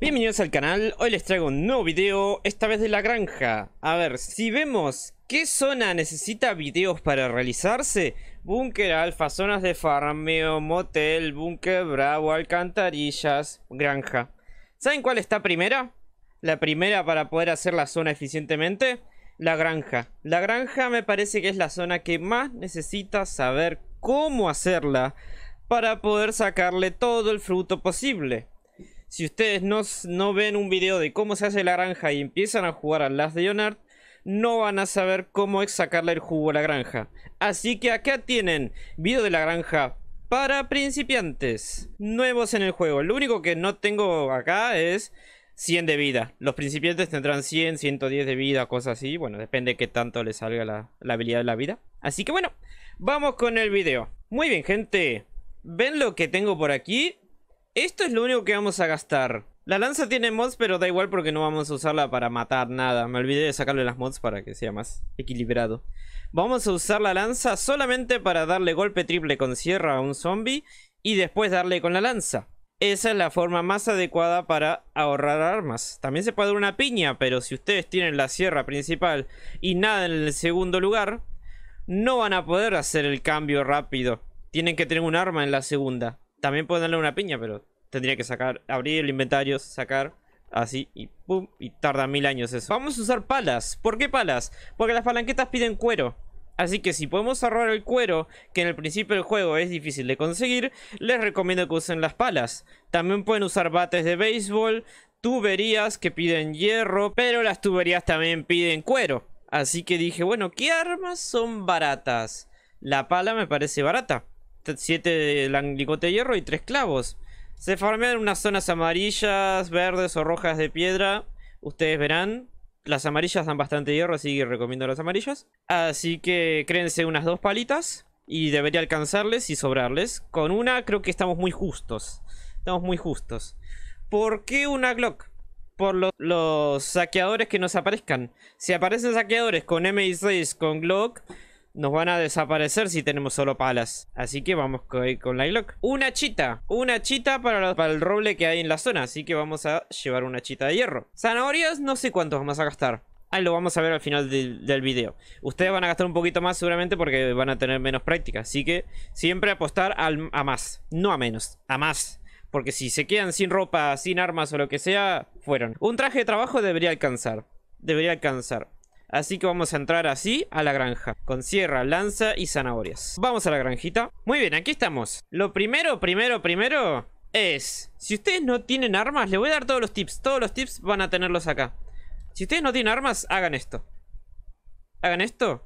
Bienvenidos al canal, hoy les traigo un nuevo video, esta vez de la granja. A ver, si vemos qué zona necesita videos para realizarse, búnker alfa, zonas de farmeo, motel, búnker bravo, alcantarillas, granja. ¿Saben cuál está primera? La primera para poder hacer la zona eficientemente, la granja. La granja me parece que es la zona que más necesita saber cómo hacerla para poder sacarle todo el fruto posible. Si ustedes no, no ven un video de cómo se hace la granja y empiezan a jugar al Last Leonard, no van a saber cómo es sacarle el jugo a la granja. Así que acá tienen video de la granja para principiantes, nuevos en el juego. Lo único que no tengo acá es 100 de vida. Los principiantes tendrán 100, 110 de vida, cosas así. Bueno, depende de qué tanto les salga la, la habilidad de la vida. Así que bueno, vamos con el video. Muy bien, gente. ¿Ven lo que tengo por aquí? Esto es lo único que vamos a gastar. La lanza tiene mods, pero da igual porque no vamos a usarla para matar nada. Me olvidé de sacarle las mods para que sea más equilibrado. Vamos a usar la lanza solamente para darle golpe triple con sierra a un zombie y después darle con la lanza. Esa es la forma más adecuada para ahorrar armas. También se puede dar una piña, pero si ustedes tienen la sierra principal y nada en el segundo lugar, no van a poder hacer el cambio rápido. Tienen que tener un arma en la segunda. También pueden darle una piña, pero tendría que sacar, abrir el inventario, sacar así y pum, y tarda mil años eso. Vamos a usar palas. ¿Por qué palas? Porque las palanquetas piden cuero. Así que si podemos ahorrar el cuero, que en el principio del juego es difícil de conseguir, les recomiendo que usen las palas. También pueden usar bates de béisbol, tuberías que piden hierro, pero las tuberías también piden cuero. Así que dije, bueno, ¿qué armas son baratas? La pala me parece barata. 7 de de hierro y 3 clavos. Se farmean unas zonas amarillas, verdes o rojas de piedra. Ustedes verán. Las amarillas dan bastante hierro, así que recomiendo las amarillas. Así que créense unas dos palitas. Y debería alcanzarles y sobrarles. Con una creo que estamos muy justos. Estamos muy justos. ¿Por qué una Glock? Por los saqueadores que nos aparezcan. Si aparecen saqueadores con MI6, con Glock nos van a desaparecer si tenemos solo palas. Así que vamos con la Una chita. Una chita para, el roble que hay en la zona. Así que vamos a llevar una chita de hierro. Zanahorias, no sé cuántos vamos a gastar. Ahí lo vamos a ver al final del, video. Ustedes van a gastar un poquito más seguramente porque van a tener menos práctica. Así que siempre apostar a más. No a menos, a más. Porque si se quedan sin ropa, sin armas o lo que sea, fueron. Un traje de trabajo debería alcanzar. Debería alcanzar. Así que vamos a entrar así a la granja. Con sierra, lanza y zanahorias. Vamos a la granjita. Muy bien, aquí estamos. Lo primero, primero, primero es... Si ustedes no tienen armas, les voy a dar todos los tips. Todos los tips van a tenerlos acá. Si ustedes no tienen armas, hagan esto. Hagan esto.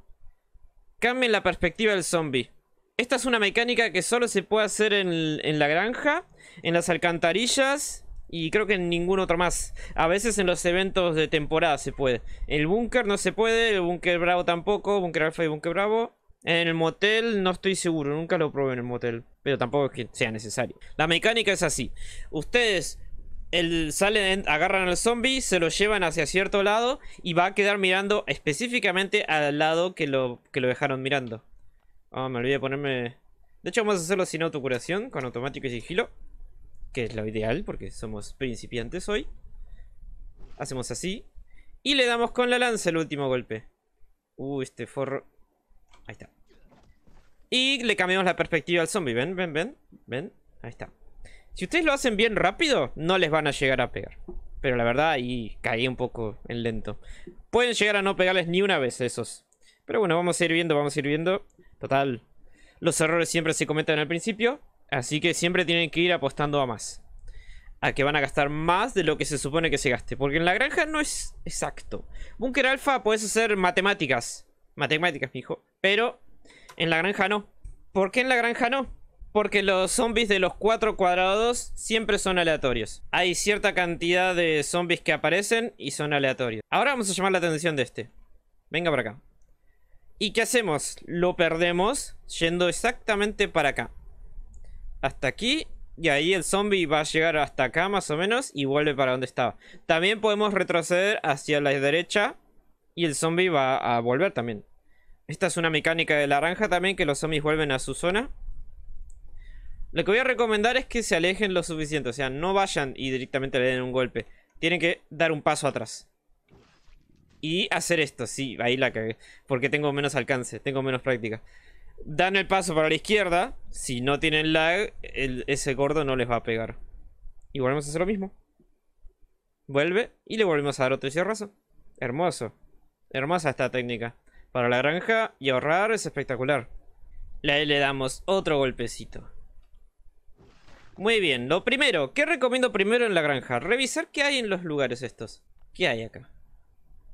Cambien la perspectiva del zombie. Esta es una mecánica que solo se puede hacer en, en la granja, en las alcantarillas y creo que en ningún otro más. A veces en los eventos de temporada se puede. El búnker no se puede, el búnker bravo tampoco, búnker alfa y búnker bravo. En el motel no estoy seguro, nunca lo probé en el motel, pero tampoco es que sea necesario. La mecánica es así. Ustedes el, salen, agarran al zombie, se lo llevan hacia cierto lado y va a quedar mirando específicamente al lado que lo, que lo dejaron mirando. Ah, me olvidé de ponerme... De hecho vamos a hacerlo sin autocuración, con automático y sigilo que es lo ideal porque somos principiantes hoy. Hacemos así. Y le damos con la lanza el último golpe. Uh, este forro... Ahí está. Y le cambiamos la perspectiva al zombie. Ven, ven, ven. Ven. Ahí está. Si ustedes lo hacen bien rápido, no les van a llegar a pegar. Pero la verdad, ahí caí un poco en lento. Pueden llegar a no pegarles ni una vez esos. Pero bueno, vamos a ir viendo, vamos a ir viendo. Total, los errores siempre se cometen al principio. Así que siempre tienen que ir apostando a más. A que van a gastar más de lo que se supone que se gaste. Porque en la granja no es exacto. Búnker Alpha puedes hacer matemáticas. Matemáticas, mijo. Pero en la granja no. ¿Por qué en la granja no? Porque los zombies de los cuatro cuadrados siempre son aleatorios. Hay cierta cantidad de zombies que aparecen y son aleatorios. Ahora vamos a llamar la atención de este. Venga para acá. ¿Y qué hacemos? Lo perdemos yendo exactamente para acá hasta aquí. Y ahí el zombie va a llegar hasta acá más o menos y vuelve para donde estaba. También podemos retroceder hacia la derecha y el zombie va a volver también. Esta es una mecánica de la ranja también que los zombies vuelven a su zona. Lo que voy a recomendar es que se alejen lo suficiente. O sea, no vayan y directamente le den un golpe. Tienen que dar un paso atrás. Y hacer esto, sí, ahí la cagué. Porque tengo menos alcance, tengo menos práctica dan el paso para la izquierda, si no tienen lag, ese gordo no les va a pegar. Y volvemos a hacer lo mismo. Vuelve y le volvemos a dar otro cierrazo. Hermoso. Hermosa esta técnica. Para la granja y ahorrar es espectacular. Le, le damos otro golpecito. Muy bien, lo primero, ¿qué recomiendo primero en la granja? Revisar qué hay en los lugares estos. ¿Qué hay acá?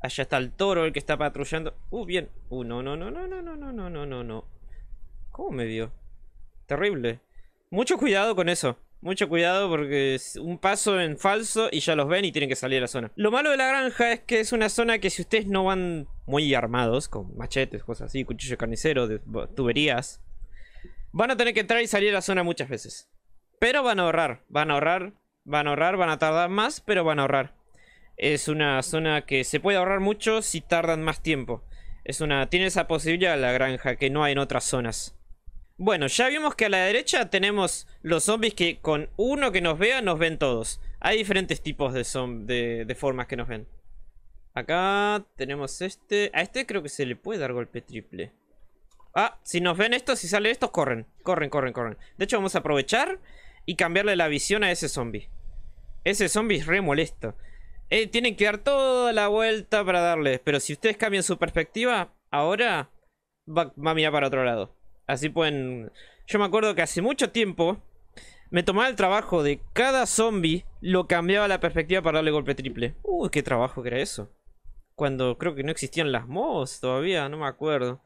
Allá está el toro, el que está patrullando. Uh, bien. Uh, no, no, no, no, no, no, no, no, no, no. ¿Cómo me dio? Terrible. Mucho cuidado con eso. Mucho cuidado porque es un paso en falso y ya los ven y tienen que salir a la zona. Lo malo de la granja es que es una zona que si ustedes no van muy armados, con machetes, cosas así, cuchillo carnicero, tuberías, van a tener que entrar y salir a la zona muchas veces. Pero van a ahorrar, van a ahorrar, van a ahorrar, van a tardar más, pero van a ahorrar. Es una zona que se puede ahorrar mucho si tardan más tiempo. Es una, tiene esa posibilidad la granja que no hay en otras zonas. Bueno, ya vimos que a la derecha tenemos los zombies que con uno que nos vea nos ven todos. Hay diferentes tipos de, de formas que nos ven. Acá tenemos este. A este creo que se le puede dar golpe triple. Ah, si nos ven estos, si salen estos, corren. Corren, corren, corren. De hecho, vamos a aprovechar y cambiarle la visión a ese zombie. Ese zombie es re molesto. Eh, tienen que dar toda la vuelta para darle. Pero si ustedes cambian su perspectiva, ahora va a mirar para otro lado. Así pueden... Yo me acuerdo que hace mucho tiempo me tomaba el trabajo de cada zombie, lo cambiaba la perspectiva para darle golpe triple. Uy, qué trabajo que era eso. Cuando creo que no existían las mods todavía, no me acuerdo.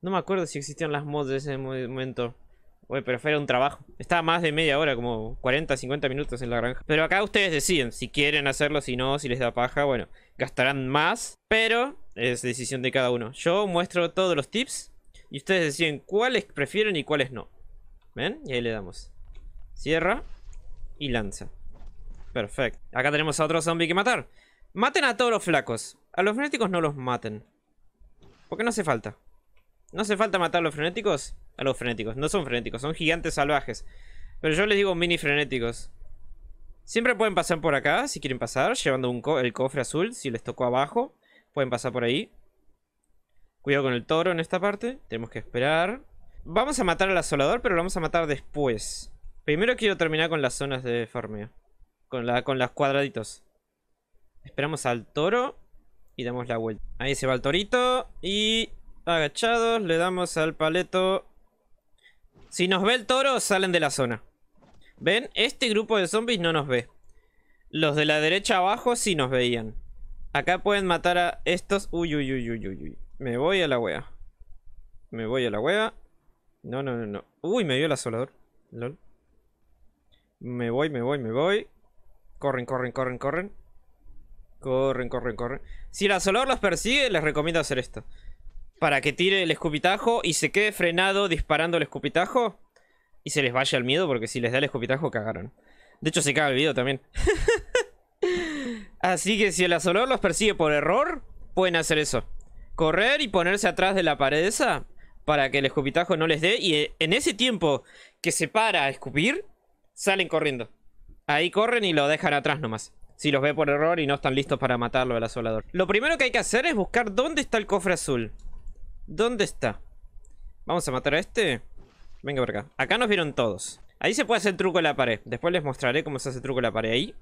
No me acuerdo si existían las mods de ese momento. Uy, pero fue un trabajo. Estaba más de media hora, como 40, 50 minutos en la granja. Pero acá ustedes deciden si quieren hacerlo, si no, si les da paja. Bueno, gastarán más, pero es decisión de cada uno. Yo muestro todos los tips y ustedes deciden cuáles prefieren y cuáles no. ¿Ven? Y ahí le damos. Cierra. Y lanza. Perfecto. Acá tenemos a otro zombie que matar. Maten a todos los flacos. A los frenéticos no los maten. Porque no hace falta. No hace falta matar a los frenéticos. A los frenéticos. No son frenéticos. Son gigantes salvajes. Pero yo les digo mini frenéticos. Siempre pueden pasar por acá. Si quieren pasar. Llevando un el cofre azul. Si les tocó abajo. Pueden pasar por ahí. Cuidado con el toro en esta parte. Tenemos que esperar. Vamos a matar al asolador, pero lo vamos a matar después. Primero quiero terminar con las zonas de farmeo. Con, la, las cuadraditos. Esperamos al toro y damos la vuelta. Ahí se va el torito y agachados le damos al paleto. Si nos ve el toro, salen de la zona. ¿Ven? Este grupo de zombies no nos ve. Los de la derecha abajo sí nos veían. Acá pueden matar a estos. Uy, uy, uy, uy, uy. Me voy a la wea. Me voy a la wea. No, no, no, no. Uy, me dio el asolador. LOL. Me voy, me voy, me voy. Corren, corren, corren, corren. Corren, corren, corren. Si el asolador los persigue, les recomiendo hacer esto. Para que tire el escupitajo y se quede frenado disparando el escupitajo. Y se les vaya el miedo, porque si les da el escupitajo, cagaron. De hecho, se caga el video también. Así que si el asolador los persigue por error, pueden hacer eso correr y ponerse atrás de la pared esa para que el escupitajo no les dé. Y eh, en ese tiempo que se para a escupir, salen corriendo. Ahí corren y lo dejan atrás nomás. Si los ve por error y no están listos para matarlo al asolador. Lo primero que hay que hacer es buscar dónde está el cofre azul. ¿Dónde está? Vamos a matar a este. Venga por acá. Acá nos vieron todos. Ahí se puede hacer truco en la pared. Después les mostraré cómo se hace truco en la pared ahí.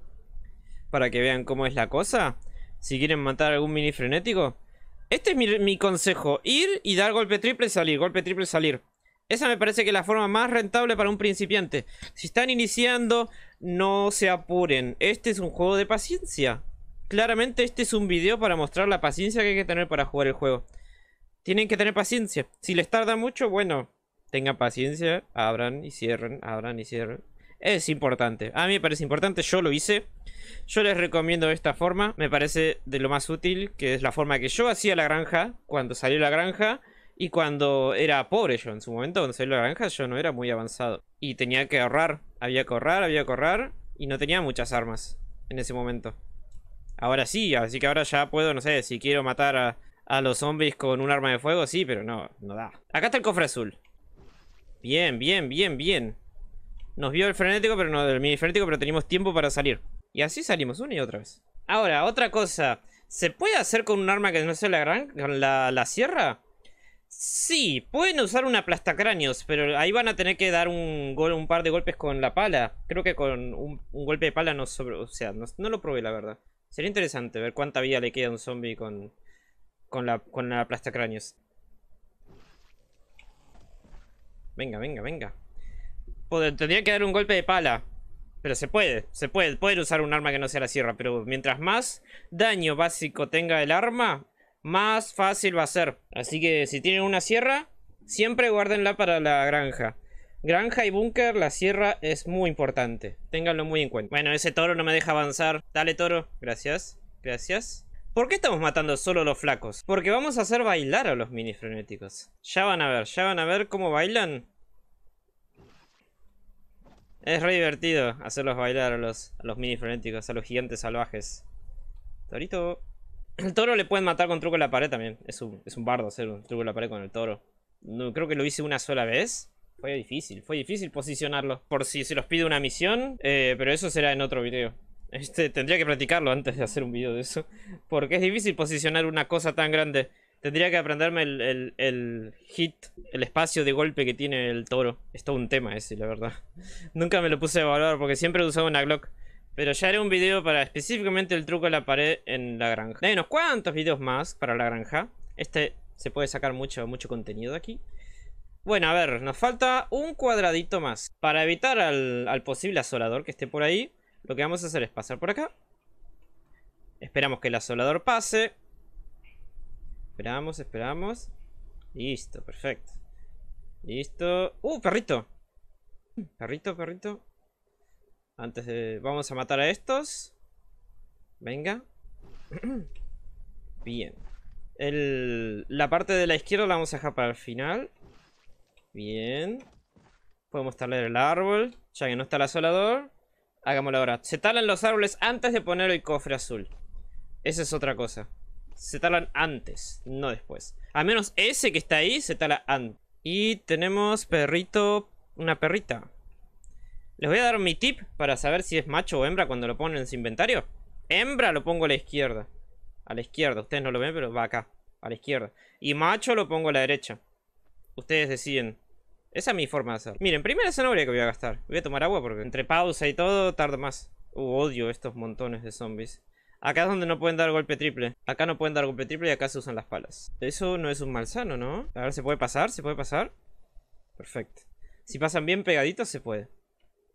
Para que vean cómo es la cosa. Si quieren matar a algún mini frenético. Este es mi, consejo. Ir y dar golpe triple, salir. Golpe triple, salir. Esa me parece que es la forma más rentable para un principiante. Si están iniciando, no se apuren. Este es un juego de paciencia. Claramente este es un video para mostrar la paciencia que hay que tener para jugar el juego. Tienen que tener paciencia. Si les tarda mucho, bueno, tengan paciencia. Abran y cierren, abran y cierren es importante. A mí me parece importante, yo lo hice. Yo les recomiendo esta forma, me parece de lo más útil, que es la forma que yo hacía la granja cuando salió la granja y cuando era pobre yo en su momento, cuando salió la granja yo no era muy avanzado y tenía que ahorrar, había que ahorrar, había que ahorrar y no tenía muchas armas en ese momento. Ahora sí, así que ahora ya puedo, no sé, si quiero matar a, a los zombies con un arma de fuego, sí, pero no, no da. Acá está el cofre azul. Bien, bien, bien, bien. Nos vio el frenético, pero no el mini frenético, pero tenemos tiempo para salir. Y así salimos una y otra vez. Ahora, otra cosa. ¿Se puede hacer con un arma que no sea la gran con la, sierra? Sí, pueden usar un aplastacráneos, pero ahí van a tener que dar un, gol, un par de golpes con la pala. Creo que con un, golpe de pala no sobre... O sea, no, lo probé, la verdad. Sería interesante ver cuánta vida le queda a un zombie con, la, con la aplastacráneos. Venga, venga, venga. Tendría que dar un golpe de pala. Pero se puede, se puede. Poder usar un arma que no sea la sierra. Pero mientras más daño básico tenga el arma, más fácil va a ser. Así que si tienen una sierra, siempre guárdenla para la granja. Granja y búnker, la sierra es muy importante. Ténganlo muy en cuenta. Bueno, ese toro no me deja avanzar. Dale, toro. Gracias. Gracias. ¿Por qué estamos matando solo los flacos? Porque vamos a hacer bailar a los mini frenéticos. Ya van a ver, ya van a ver cómo bailan. Es re divertido hacerlos bailar a los, mini frenéticos, a los gigantes salvajes. Torito. El toro le pueden matar con truco en la pared también. Es un, bardo hacer un truco en la pared con el toro. No, creo que lo hice una sola vez. Fue difícil, fue difícil posicionarlo. Por si se los pide una misión, eh, pero eso será en otro video. Este, tendría que practicarlo antes de hacer un video de eso. Porque es difícil posicionar una cosa tan grande. Tendría que aprenderme el, hit, el espacio de golpe que tiene el toro. Es todo un tema ese, la verdad. Nunca me lo puse a valor porque siempre he usado una Glock. Pero ya haré un video para específicamente el truco de la pared en la granja. Hay unos cuantos videos más para la granja. Este se puede sacar mucho, mucho contenido aquí. Bueno, a ver, nos falta un cuadradito más. Para evitar al posible asolador que esté por ahí, lo que vamos a hacer es pasar por acá. Esperamos que el asolador pase. Esperamos, esperamos. Listo, perfecto. Listo. ¡Uh, perrito! Perrito, perrito. Antes de... Vamos a matar a estos. Venga. Bien. El... La parte de la izquierda la vamos a dejar para el final. Bien. Podemos talar el árbol. Ya que no está el asolador. Hagámoslo ahora. Se talan los árboles antes de poner el cofre azul. Esa es otra cosa se talan antes, no después. Al menos ese que está ahí se tala antes. Y tenemos perrito, una perrita. Les voy a dar mi tip para saber si es macho o hembra cuando lo ponen en su inventario. Hembra lo pongo a la izquierda. A la izquierda, ustedes no lo ven, pero va acá, a la izquierda. Y macho lo pongo a la derecha. Ustedes deciden. Esa es mi forma de hacer. Miren, primera zanahoria que voy a gastar. Voy a tomar agua porque entre pausa y todo tarda más. Uh, odio estos montones de zombies. Acá es donde no pueden dar golpe triple. Acá no pueden dar golpe triple y acá se usan las palas. Eso no es un malsano, ¿no? A ver, ¿se puede pasar? ¿Se puede pasar? Perfecto. Si pasan bien pegaditos, se puede.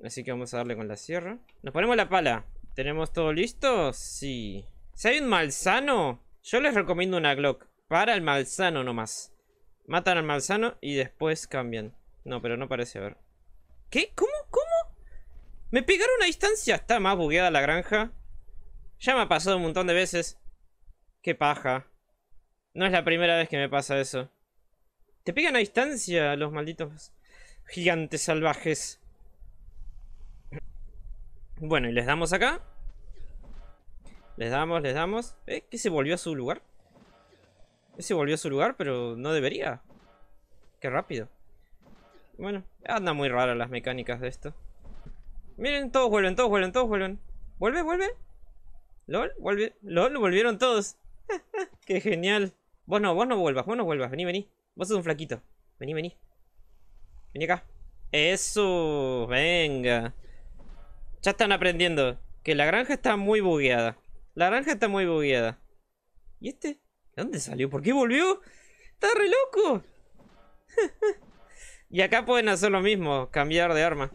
Así que vamos a darle con la sierra. Nos ponemos la pala. ¿Tenemos todo listo? Sí. Si hay un malsano, yo les recomiendo una Glock. Para el malsano nomás. Matan al malsano y después cambian. No, pero no parece haber. ¿Qué? ¿Cómo? ¿Cómo? Me pegaron a distancia. Está más bugueada la granja. Ya me ha pasado un montón de veces. Qué paja. No es la primera vez que me pasa eso. Te pegan a distancia los malditos gigantes salvajes. Bueno, y les damos acá. Les damos, les damos. ¿Eh? ¿Qué se volvió a su lugar? se volvió a su lugar, pero no debería. Qué rápido. Bueno, anda muy rara las mecánicas de esto. Miren, todos vuelven, todos vuelven, todos vuelven. ¿Vuelve, vuelve? ¿Lol? lo ¿Volvieron todos? ¡Qué genial! Vos no, vos no vuelvas, vos no vuelvas. Vení, vení. Vos sos un flaquito. Vení, vení. Vení acá. Eso, venga. Ya están aprendiendo que la granja está muy bugueada. La granja está muy bugueada. ¿Y este? ¿De dónde salió? ¿Por qué volvió? ¡Está re loco! y acá pueden hacer lo mismo, cambiar de arma.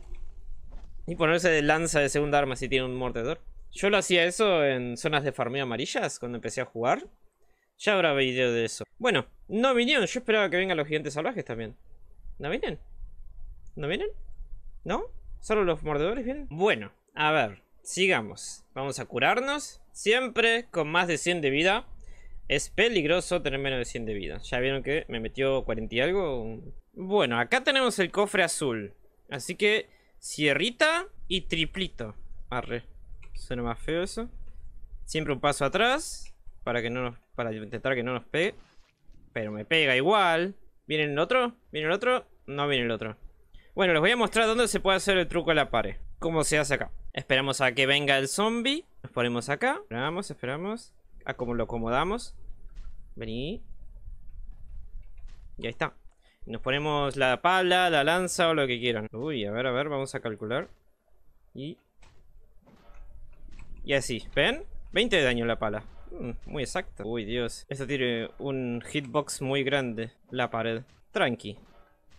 Y ponerse de lanza de segunda arma si tiene un mordedor. Yo lo hacía eso en zonas de farmeo amarillas cuando empecé a jugar. Ya habrá video de eso. Bueno, no vinieron. Yo esperaba que vengan los gigantes salvajes también. ¿No vienen? ¿No vienen? ¿No? ¿Solo los mordedores vienen? Bueno, a ver. Sigamos. Vamos a curarnos. Siempre con más de 100 de vida. Es peligroso tener menos de 100 de vida. Ya vieron que me metió 40 y algo. Bueno, acá tenemos el cofre azul. Así que... Cierrita y triplito. Arre. Suena más feo eso. Siempre un paso atrás. Para que no Para intentar que no nos pegue. Pero me pega igual. ¿Viene el otro? ¿Viene el otro? No viene el otro. Bueno, les voy a mostrar dónde se puede hacer el truco a la pared. Cómo se hace acá. Esperamos a que venga el zombie. Nos ponemos acá. Esperamos, esperamos. A cómo lo acomodamos. Vení. Y ahí está. Nos ponemos la pala, la lanza o lo que quieran. Uy, a ver, a ver, vamos a calcular. Y y así, ¿ven? 20 de daño la pala. Mm, muy exacto. Uy, Dios. Esto tiene un hitbox muy grande. La pared. Tranqui.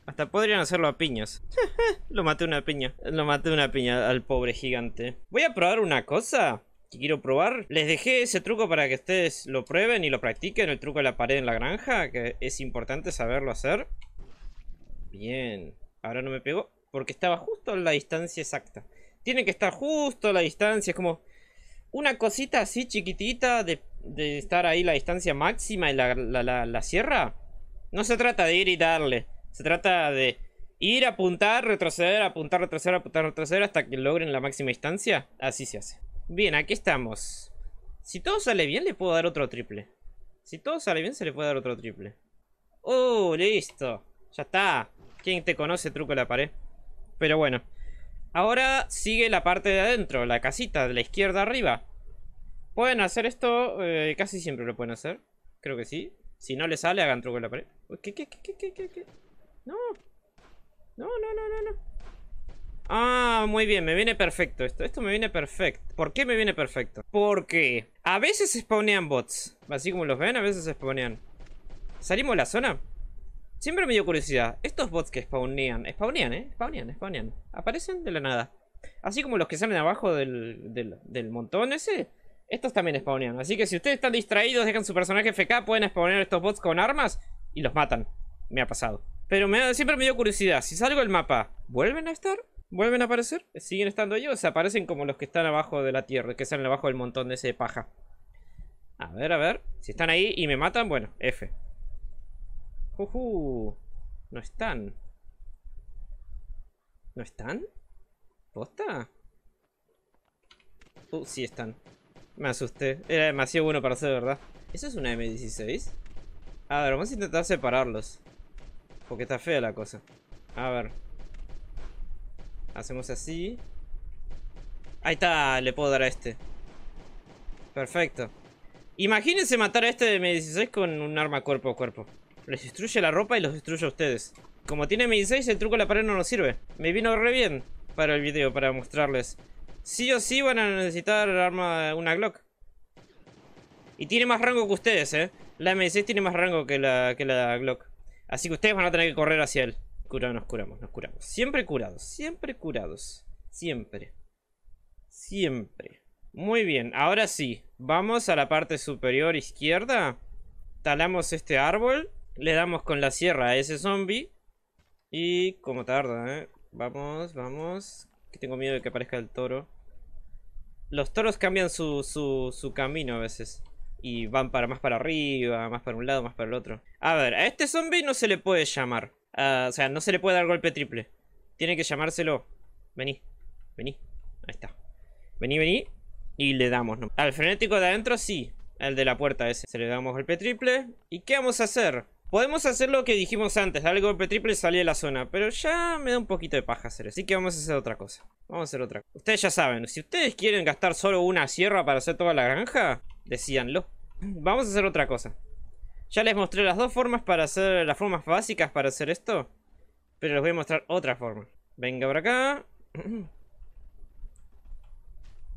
Hasta podrían hacerlo a piñas. Lo maté una piña. Lo maté una piña al pobre gigante. Voy a probar una cosa que quiero probar. Les dejé ese truco para que ustedes lo prueben y lo practiquen. El truco de la pared en la granja. Que es importante saberlo hacer. Bien. Ahora no me pegó. Porque estaba justo en la distancia exacta. Tiene que estar justo a la distancia. Es como una cosita así chiquitita de, estar ahí la distancia máxima y la, sierra, no se trata de ir y darle. Se trata de ir, apuntar, retroceder, apuntar, retroceder, apuntar, retroceder hasta que logren la máxima distancia. Así se hace. Bien, aquí estamos. Si todo sale bien, le puedo dar otro triple. Si todo sale bien, se le puede dar otro triple. ¡Oh, listo! Ya está. ¿Quién te conoce truco de la pared? Pero bueno. Ahora sigue la parte de adentro, la casita de la izquierda arriba. Pueden hacer esto, eh, casi siempre lo pueden hacer. Creo que sí. Si no le sale, hagan truco en la pared. ¿Qué, qué, qué, qué, qué, No. No, no, no, no, no. Ah, muy bien, me viene perfecto esto. Esto me viene perfecto. ¿Por qué me viene perfecto? Porque a veces spawnean bots. Así como los ven, a veces spawnean. ¿Salimos de la zona? Siempre me dio curiosidad. Estos bots que spawnean, spawnean, ¿eh? Spawnean, spawnean. Aparecen de la nada. Así como los que salen abajo del, montón ese, estos también spawnean. Así que si ustedes están distraídos, dejan su personaje FK, pueden spawnear estos bots con armas y los matan. Me ha pasado. Pero me, siempre me dio curiosidad. Si salgo del mapa, ¿vuelven a estar? ¿Vuelven a aparecer? ¿Siguen estando ellos? Aparecen como los que están abajo de la tierra, que salen abajo del montón de ese paja. A ver, a ver. Si están ahí y me matan, bueno, F. No están. ¿No están? ¿Posta? Uh, sí están. Me asusté. Era demasiado bueno para ser verdad. ¿Eso es una M16? A ver, vamos a intentar separarlos. Porque está fea la cosa. A ver. Hacemos así. Ahí está, le puedo dar a este. Perfecto. Imagínense matar a este M16 con un arma cuerpo a cuerpo. Les destruye la ropa y los destruye a ustedes. Como tiene 16, el truco de la pared no nos sirve. Me vino re bien para el video, para mostrarles. Sí o sí van a necesitar arma, una Glock. Y tiene más rango que ustedes, ¿eh? La M16 tiene más rango que la, que la Glock. Así que ustedes van a tener que correr hacia él. Curados, nos curamos, nos curamos. Siempre curados, siempre curados. Siempre. Siempre. Muy bien, ahora sí. Vamos a la parte superior izquierda. Talamos este árbol. Le damos con la sierra a ese zombie. Y como tarda, ¿eh? Vamos, vamos. Que tengo miedo de que aparezca el toro. Los toros cambian su, su, camino a veces. Y van para más para arriba, más para un lado, más para el otro. A ver, a este zombie no se le puede llamar. Ah, o sea, no se le puede dar golpe triple. Tiene que llamárselo. Vení, vení. Ahí está. Vení, vení. Y le damos. ¿no? Al frenético de adentro sí. Al de la puerta ese. Se le damos golpe triple. ¿Y qué vamos a hacer? Podemos hacer lo que dijimos antes, dar el golpe triple y salir de la zona. Pero ya me da un poquito de paja hacer, así que vamos a hacer otra cosa. Vamos a hacer otra cosa. Ustedes ya saben, si ustedes quieren gastar solo una sierra para hacer toda la granja, decíanlo. Vamos a hacer otra cosa. Ya les mostré las dos formas para hacer, las formas básicas para hacer esto. Pero les voy a mostrar otra forma. Venga por acá. Un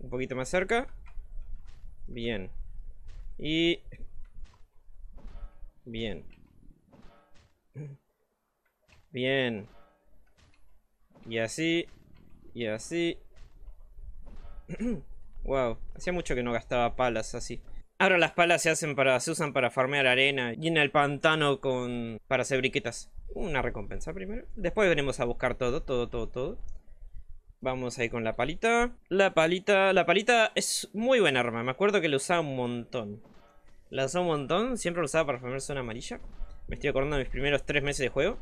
poquito más cerca. Bien. Y... Bien. Bien. Y así. Y así. wow. Hacía mucho que no gastaba palas así. Ahora las palas se hacen para. se usan para farmear arena. Y en el pantano con. para hacer briquetas. Una recompensa primero. Después venimos a buscar todo, todo, todo, todo. Vamos ahí con la palita. La palita. La palita es muy buena arma. Me acuerdo que la usaba un montón. La usaba un montón. Siempre la usaba para farmear zona amarilla. Me estoy acordando de mis primeros tres meses de juego.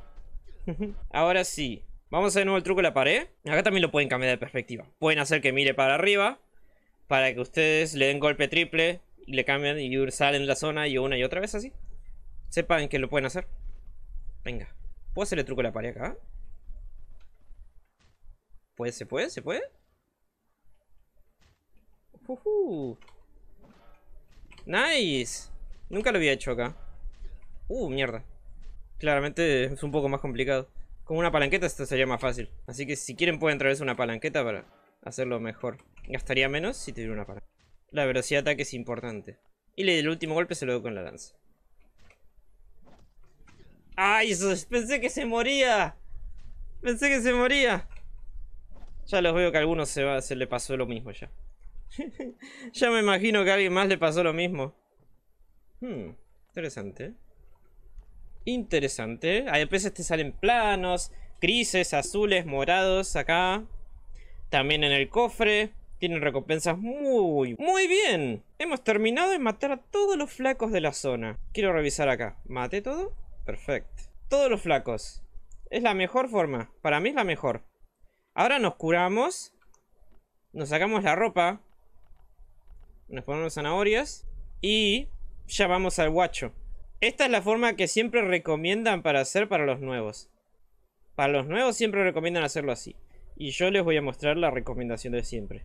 Ahora sí. Vamos a de nuevo el truco de la pared. Acá también lo pueden cambiar de perspectiva. Pueden hacer que mire para arriba. Para que ustedes le den golpe triple. Y le cambien y salen la zona y una y otra vez así. Sepan que lo pueden hacer. Venga. ¿Puedo hacer el truco de la pared acá? ¿Puede? ¿Se puede? ¿Se puede? Nice. Nunca lo había hecho acá. Uh, mierda. Claramente es un poco más complicado. Con una palanqueta esto sería más fácil. Así que si quieren pueden traerse una palanqueta para hacerlo mejor. Gastaría menos si tuviera una palanqueta. La velocidad de ataque es importante. Y el último golpe se lo doy con la lanza. ¡Ay! Pensé que se moría. Pensé que se moría. Ya los veo que algunos se, va, le pasó lo mismo ya. ya me imagino que a alguien más le pasó lo mismo. Hmm, interesante. ¿eh? Interesante. ¿eh? A veces te salen planos, grises, azules, morados acá. También en el cofre. Tienen recompensas muy... ¡Muy bien! Hemos terminado de matar a todos los flacos de la zona. Quiero revisar acá. mate todo? Perfecto. Todos los flacos. Es la mejor forma. Para mí es la mejor. Ahora nos curamos. Nos sacamos la ropa. Nos ponemos zanahorias. Y ya vamos al guacho. Esta es la forma que siempre recomiendan para hacer para los nuevos. Para los nuevos siempre recomiendan hacerlo así. Y yo les voy a mostrar la recomendación de siempre.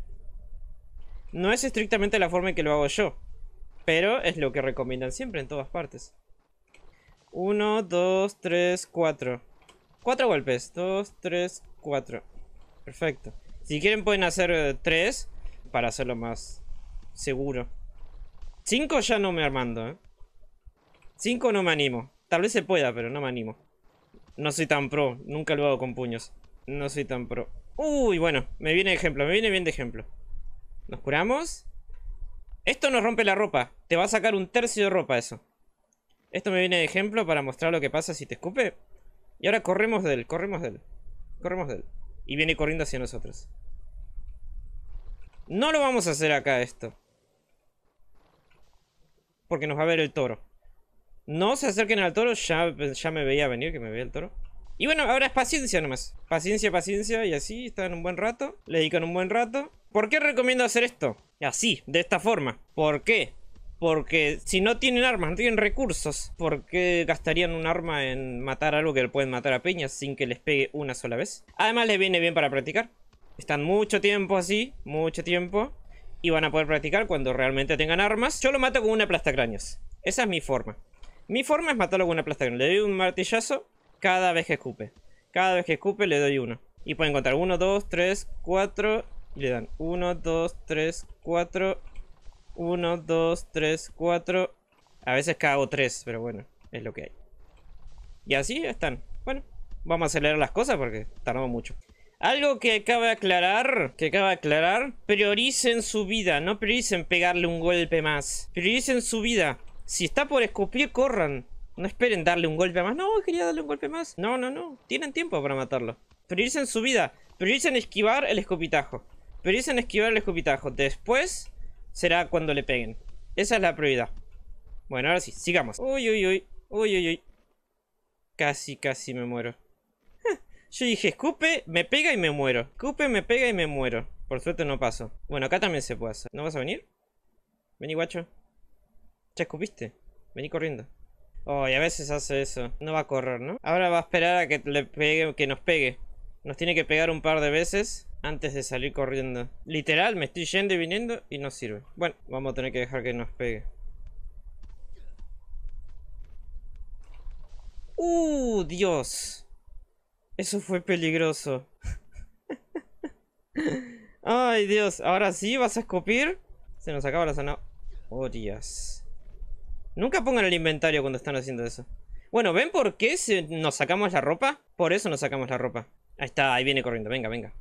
No es estrictamente la forma en que lo hago yo. Pero es lo que recomiendan siempre en todas partes. Uno, dos, tres, cuatro. Cuatro golpes. Dos, tres, cuatro. Perfecto. Si quieren pueden hacer eh, tres. para hacerlo más seguro. Cinco ya no me armando, ¿eh? 5 no me animo. Tal vez se pueda, pero no me animo. No soy tan pro. Nunca lo hago con puños. No soy tan pro. Uy, bueno. Me viene de ejemplo. Me viene bien de ejemplo. Nos curamos. Esto nos rompe la ropa. Te va a sacar un tercio de ropa eso. Esto me viene de ejemplo para mostrar lo que pasa si te escupe. Y ahora corremos de él. Corremos de él. Corremos de él. Y viene corriendo hacia nosotros. No lo vamos a hacer acá esto. Porque nos va a ver el toro. No se acerquen al toro, ya, ya me veía venir que me veía el toro. Y bueno, ahora es paciencia nomás. Paciencia, paciencia, y así están un buen rato. Le dedican un buen rato. ¿Por qué recomiendo hacer esto? Así, de esta forma. ¿Por qué? Porque si no tienen armas, no tienen recursos, ¿por qué gastarían un arma en matar algo que le pueden matar a peñas sin que les pegue una sola vez? Además les viene bien para practicar. Están mucho tiempo así, mucho tiempo. Y van a poder practicar cuando realmente tengan armas. Yo lo mato con una cráneos Esa es mi forma. Mi forma es matarlo con una plastagrana. Le doy un martillazo cada vez que escupe. Cada vez que escupe le doy uno. Y pueden encontrar 1, 2, 3, 4. Y le dan 1, 2, 3, 4. 1, 2, 3, 4. A veces cago 3, pero bueno, es lo que hay. Y así están. Bueno, vamos a acelerar las cosas porque tardamos mucho. Algo que acaba de aclarar, que acaba de aclarar, prioricen su vida, no prioricen pegarle un golpe más. Prioricen su vida. Si está por escupir, corran. No esperen darle un golpe más. No, quería darle un golpe más. No, no, no. Tienen tiempo para matarlo. irse en su vida. Prioricen en esquivar el escopitajo. Prioricen en esquivar el escopitajo. Después será cuando le peguen. Esa es la prioridad. Bueno, ahora sí, sigamos. Uy, uy, uy. Uy, uy, uy. Casi, casi me muero. Yo dije, escupe, me pega y me muero. Escupe, me pega y me muero. Por suerte no paso. Bueno, acá también se puede hacer. ¿No vas a venir? Vení, guacho. Ya escupiste? Vení corriendo. Ay, a veces hace eso. No va a correr, ¿no? Ahora va a esperar a que le pegue, que nos pegue. Nos tiene que pegar un par de veces antes de salir corriendo. Literal, me estoy yendo y viniendo y no sirve. Bueno, vamos a tener que dejar que nos pegue. ¡Uh, Dios! Eso fue peligroso. ¡Ay, Dios! ¿Ahora sí vas a escupir? Se nos acaba la zanahoria. Oh, Dios. Nunca pongan el inventario cuando están haciendo eso. Bueno, ¿ven por qué si nos sacamos la ropa? Por eso nos sacamos la ropa. Ahí está, ahí viene corriendo. Venga, venga.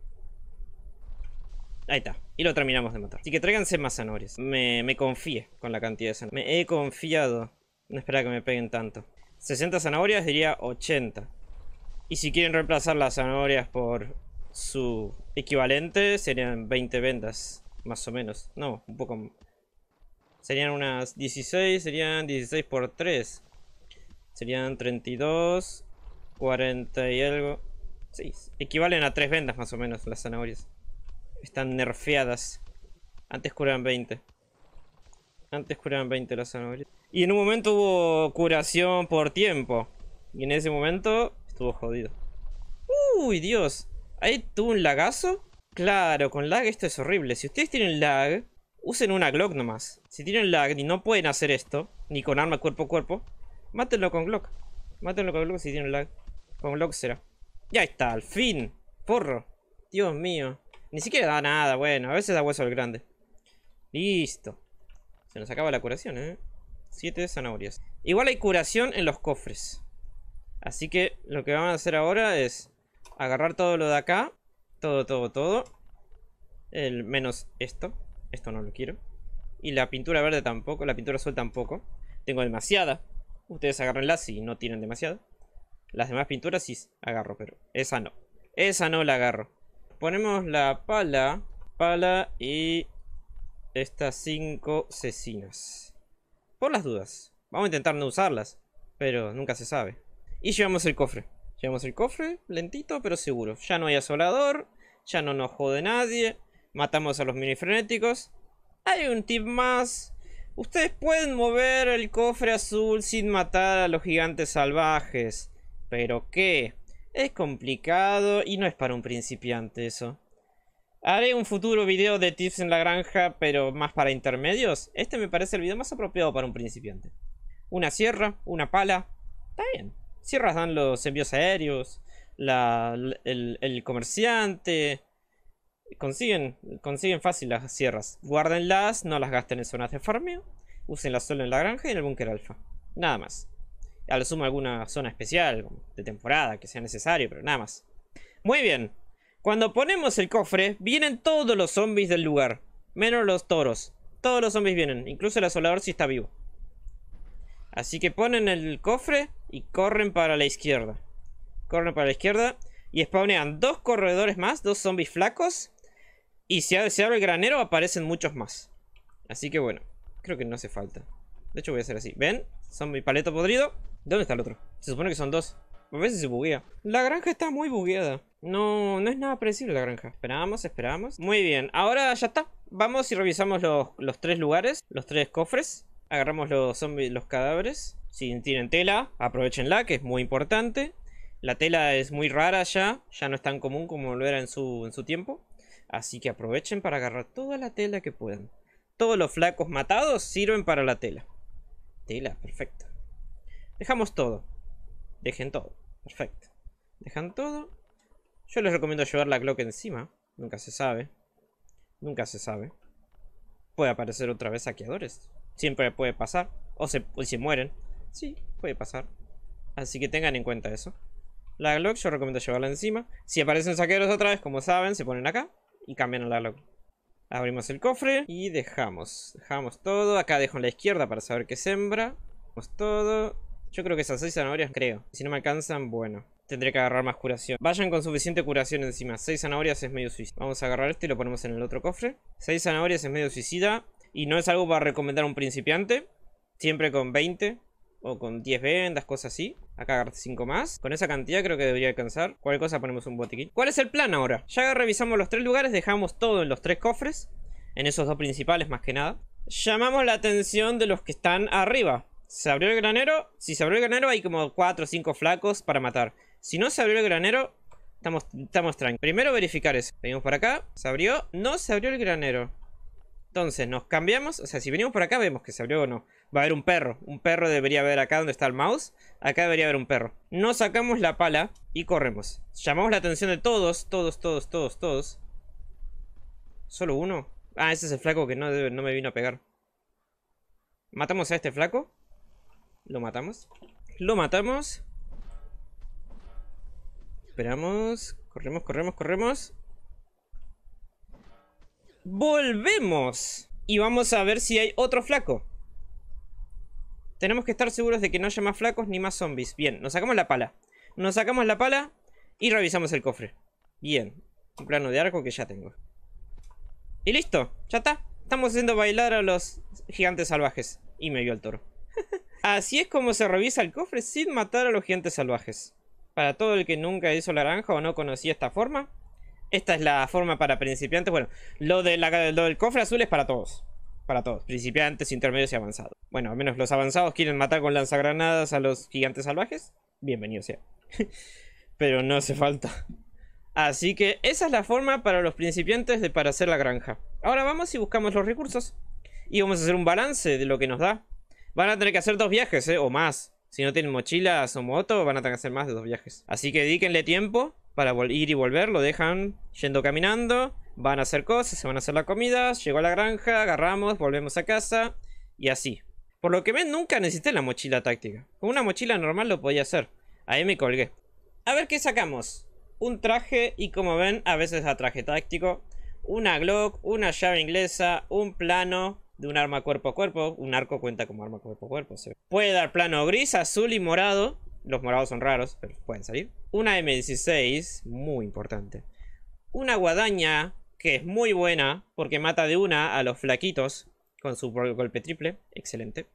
Ahí está. Y lo terminamos de matar. Así que tráiganse más zanahorias. Me, confíe con la cantidad de zanahorias. Me he confiado. No esperaba que me peguen tanto. 60 zanahorias diría 80. Y si quieren reemplazar las zanahorias por su equivalente, serían 20 vendas. Más o menos. No, un poco más. Serían unas 16, serían 16 por 3. Serían 32, 40 y algo. 6. equivalen a 3 vendas más o menos las zanahorias. Están nerfeadas. Antes curaban 20. Antes curaban 20 las zanahorias. Y en un momento hubo curación por tiempo. Y en ese momento estuvo jodido. Uy, Dios. Ahí tuvo un lagazo. Claro, con lag esto es horrible. Si ustedes tienen lag, Usen una Glock nomás. Si tienen lag y no pueden hacer esto, ni con arma cuerpo a cuerpo, mátenlo con Glock. Mátenlo con Glock si tienen lag Con Glock será. Ya está, al fin. Porro. Dios mío. Ni siquiera da nada, bueno. A veces da hueso al grande. Listo. Se nos acaba la curación, ¿eh? Siete zanahorias. Igual hay curación en los cofres. Así que lo que vamos a hacer ahora es agarrar todo lo de acá. Todo, todo, todo. El menos esto. Esto no lo quiero. Y la pintura verde tampoco, la pintura azul tampoco. Tengo demasiada. Ustedes agárrenla si no tienen demasiada. Las demás pinturas sí agarro, pero esa no. Esa no la agarro. Ponemos la pala, pala y estas cinco cecinas. Por las dudas. Vamos a intentar no usarlas, pero nunca se sabe. Y llevamos el cofre. Llevamos el cofre, lentito pero seguro. Ya no hay asolador, ya no nos jode nadie. Matamos a los mini frenéticos. Hay un tip más. Ustedes pueden mover el cofre azul sin matar a los gigantes salvajes. ¿Pero qué? Es complicado y no es para un principiante eso. Haré un futuro video de tips en la granja, pero más para intermedios. Este me parece el video más apropiado para un principiante. Una sierra, una pala. Está bien. Sierras dan los envíos aéreos, la, el, el comerciante, consiguen, consiguen fácil las sierras. Guárdenlas, no las gasten en zonas de Usen Úsenlas solo en la granja y en el búnker alfa. Nada más. A lo sumo alguna zona especial, de temporada, que sea necesario, pero nada más. Muy bien. Cuando ponemos el cofre, vienen todos los zombies del lugar. Menos los toros. Todos los zombies vienen, incluso el asolador si está vivo. Así que ponen el cofre y corren para la izquierda. Corren para la izquierda y spawnean dos corredores más, dos zombies flacos y si se abre el granero aparecen muchos más. Así que bueno, creo que no hace falta. De hecho voy a hacer así. ¿Ven? Son mi paleto podrido. ¿Dónde está el otro? Se supone que son dos. A veces se buguea. La granja está muy bugueada. No, no es nada predecible la granja. Esperamos, esperamos. Muy bien, ahora ya está. Vamos y revisamos los, tres lugares, los tres cofres. Agarramos los zombies, los cadáveres. Si tienen tela, aprovechenla, que es muy importante. La tela es muy rara ya, ya no es tan común como lo era en su tiempo. Así que aprovechen para agarrar toda la tela que puedan. Todos los flacos matados sirven para la tela. Tela, perfecto. Dejamos todo. Dejen todo. Perfecto. Dejan todo. Yo les recomiendo llevar la glock encima. Nunca se sabe. Nunca se sabe. Puede aparecer otra vez saqueadores. Siempre puede pasar. O se, o se mueren. Sí, puede pasar. Así que tengan en cuenta eso. La Glock yo recomiendo llevarla encima. Si aparecen saqueadores otra vez, como saben, se ponen acá y cambian la loca. Abrimos el cofre y dejamos. Dejamos todo. Acá dejo en la izquierda para saber qué sembra. Dejamos todo. Yo creo que esas seis zanahorias, creo. Si no me alcanzan, bueno. Tendré que agarrar más curación. Vayan con suficiente curación encima. Seis zanahorias es medio suicida. Vamos a agarrar este y lo ponemos en el otro cofre. Seis zanahorias es medio suicida. Y no es algo para recomendar a un principiante. Siempre con 20 o con 10 vendas, cosas así. Acá cinco 5 más. Con esa cantidad creo que debería alcanzar. Cualquier cosa ponemos un botiquín. ¿Cuál es el plan ahora? Ya revisamos los tres lugares, dejamos todo en los tres cofres. En esos dos principales más que nada. Llamamos la atención de los que están arriba. ¿Se abrió el granero? Si se abrió el granero hay como 4 o 5 flacos para matar. Si no se abrió el granero, estamos, estamos tranquilos. Primero verificar eso. Venimos para acá. ¿Se abrió? No se abrió el granero. Entonces nos cambiamos. O sea, si venimos por acá vemos que se abrió o no va a haber un perro. Un perro debería haber acá donde está el mouse. Acá debería haber un perro. No sacamos la pala y corremos. Llamamos la atención de todos, todos, todos, todos, todos. ¿Solo uno? Ah, ese es el flaco que no, no me vino a pegar. Matamos a este flaco. Lo matamos. Lo matamos. Esperamos. Corremos, corremos, corremos. Volvemos. Y vamos a ver si hay otro flaco. Tenemos que estar seguros de que no haya más flacos ni más zombies. Bien, nos sacamos la pala. Nos sacamos la pala y revisamos el cofre. Bien, un plano de arco que ya tengo. Y listo, ya está. Estamos haciendo bailar a los gigantes salvajes. Y me vio el toro. Así es como se revisa el cofre sin matar a los gigantes salvajes. Para todo el que nunca hizo la o no conocía esta forma, esta es la forma para principiantes. Bueno, lo, lo del cofre azul es para todos para todos, principiantes, intermedios y avanzados. Bueno, al menos los avanzados quieren matar con lanzagranadas a los gigantes salvajes, Bienvenidos sea. Pero no hace falta. Así que esa es la forma para los principiantes de para hacer la granja. Ahora vamos y buscamos los recursos. Y vamos a hacer un balance de lo que nos da. Van a tener que hacer dos viajes, ¿eh? o más. Si no tienen mochilas o moto, van a tener que hacer más de dos viajes. Así que dedíquenle tiempo para ir y volver. Lo dejan yendo caminando. Van a hacer cosas, se van a hacer la comida, llegó a la granja, agarramos, volvemos a casa y así. Por lo que ven, nunca necesité la mochila táctica. Con una mochila normal lo podía hacer. Ahí me colgué. A ver qué sacamos. Un traje y como ven, a veces a traje táctico. Una Glock, una llave inglesa, un plano de un arma cuerpo a cuerpo. Un arco cuenta como arma cuerpo a cuerpo. Se Puede dar plano gris, azul y morado. Los morados son raros, pero pueden salir. Una M16, muy importante. Una guadaña que es muy buena porque mata de una a los flaquitos con su golpe triple. Excelente.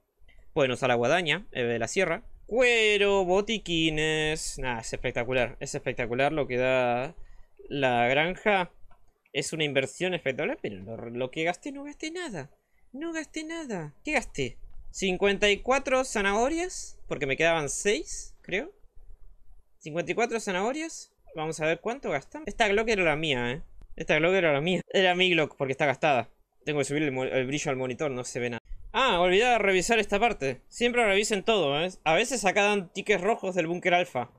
Pueden usar la guadaña eh, de la sierra. Cuero, botiquines. Nada, es espectacular. Es espectacular lo que da la granja. Es una inversión espectacular, pero lo, lo que gasté no gasté nada. No gasté nada. ¿Qué gasté? 54 zanahorias, porque me quedaban 6, creo. 54 zanahorias. Vamos a ver cuánto gastan. Esta Glock era la mía, eh. Esta Glock era la mía. Era mi Glock porque está gastada. Tengo que subir el, brillo al monitor, no se ve nada. Ah, olvidé revisar esta parte. Siempre revisen todo, ¿eh? A veces acá dan tickets rojos del búnker alfa.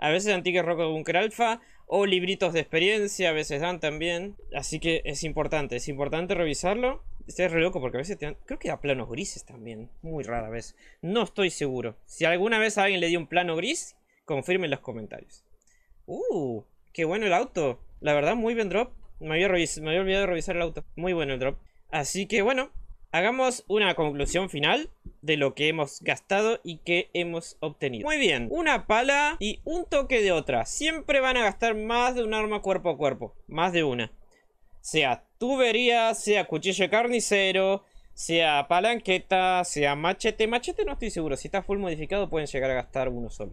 A veces dan tickets rojos del búnker alfa. O libritos de experiencia, a veces dan también. Así que es importante, es importante revisarlo. Estoy es re loco porque a veces te dan... Creo que da planos grises también. Muy rara vez. No estoy seguro. Si alguna vez a alguien le dio un plano gris, confirme en los comentarios. Uh, qué bueno el auto. La verdad, muy bien drop. Me había, olvidado de revisar el auto. Muy bueno el drop. Así que bueno, Hagamos una conclusión final de lo que hemos gastado y que hemos obtenido. Muy bien, una pala y un toque de otra. Siempre van a gastar más de un arma cuerpo a cuerpo. Más de una. Sea tubería, sea cuchillo carnicero, sea palanqueta, sea machete. Machete no estoy seguro. Si está full modificado pueden llegar a gastar uno solo.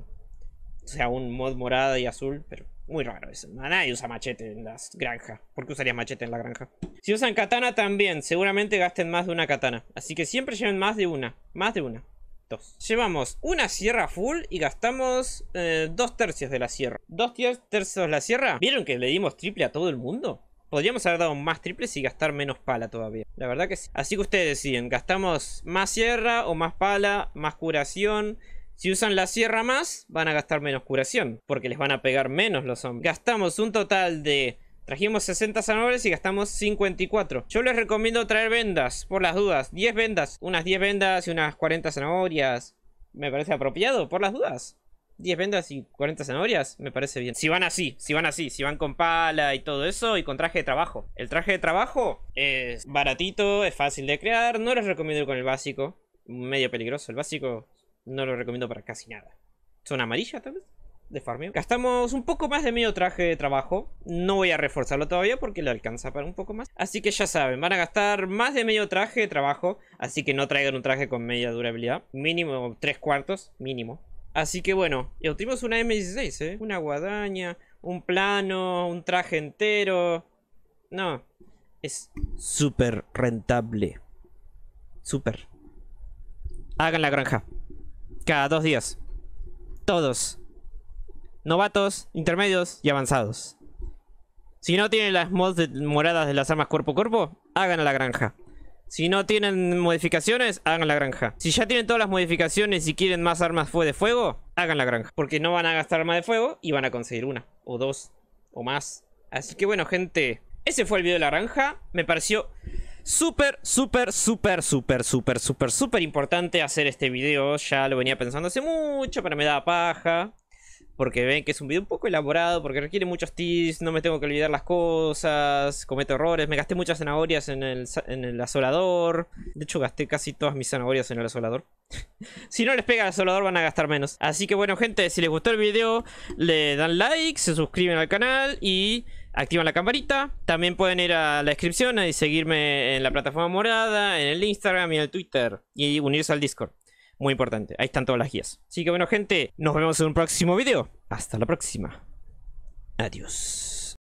O sea, un mod morada y azul, pero muy raro eso. Nadie usa machete en las granjas. ¿Por qué usarías machete en la granja? Si usan katana también, seguramente gasten más de una katana. Así que siempre lleven más de una. Más de una. Dos. Llevamos una sierra full y gastamos eh, dos tercios de la sierra. Dos tercios de la sierra. ¿Vieron que le dimos triple a todo el mundo? Podríamos haber dado más triples y gastar menos pala todavía. La verdad que sí. Así que ustedes deciden. Gastamos más sierra o más pala, más curación... Si usan la sierra más, van a gastar menos curación, porque les van a pegar menos los hombres. Gastamos un total de... Trajimos 60 zanahorias y gastamos 54. Yo les recomiendo traer vendas, por las dudas. 10 vendas, unas 10 vendas y unas 40 zanahorias. Me parece apropiado, por las dudas. 10 vendas y 40 zanahorias, me parece bien. Si van así, si van así, si van con pala y todo eso y con traje de trabajo. El traje de trabajo es baratito, es fácil de crear, no les recomiendo ir con el básico. Medio peligroso, el básico no lo recomiendo para casi nada. ¿Son amarillas tal vez? De farmeo. Gastamos un poco más de medio traje de trabajo. No voy a reforzarlo todavía porque le alcanza para un poco más. Así que ya saben, van a gastar más de medio traje de trabajo. Así que no traigan un traje con media durabilidad. Mínimo tres cuartos, mínimo. Así que bueno, y obtuvimos una M16, ¿eh? Una guadaña, un plano, un traje entero. No, es súper rentable. Súper. Hagan la granja cada dos días. Todos. Novatos, intermedios y avanzados. Si no tienen las mods moradas de las armas cuerpo a cuerpo, hagan a la granja. Si no tienen modificaciones, hagan la granja. Si ya tienen todas las modificaciones y quieren más armas de fuego, hagan la granja. Porque no van a gastar armas de fuego y van a conseguir una, o dos, o más. Así que bueno, gente, ese fue el video de la granja. Me pareció Súper, súper, súper, súper, súper, súper, súper importante hacer este video. Ya lo venía pensando hace mucho, pero me da paja. Porque ven que es un video un poco elaborado, porque requiere muchos tips, no me tengo que olvidar las cosas, cometo errores. Me gasté muchas zanahorias en el, en el asolador. De hecho, gasté casi todas mis zanahorias en el asolador. si no les pega el asolador van a gastar menos. Así que bueno, gente, si les gustó el video, le dan like, se suscriben al canal y activan la campanita. También pueden ir a la descripción y seguirme en la plataforma morada, en el Instagram y en el Twitter. Y unirse al Discord. Muy importante. Ahí están todas las guías. Así que bueno, gente, nos vemos en un próximo video. Hasta la próxima. Adiós.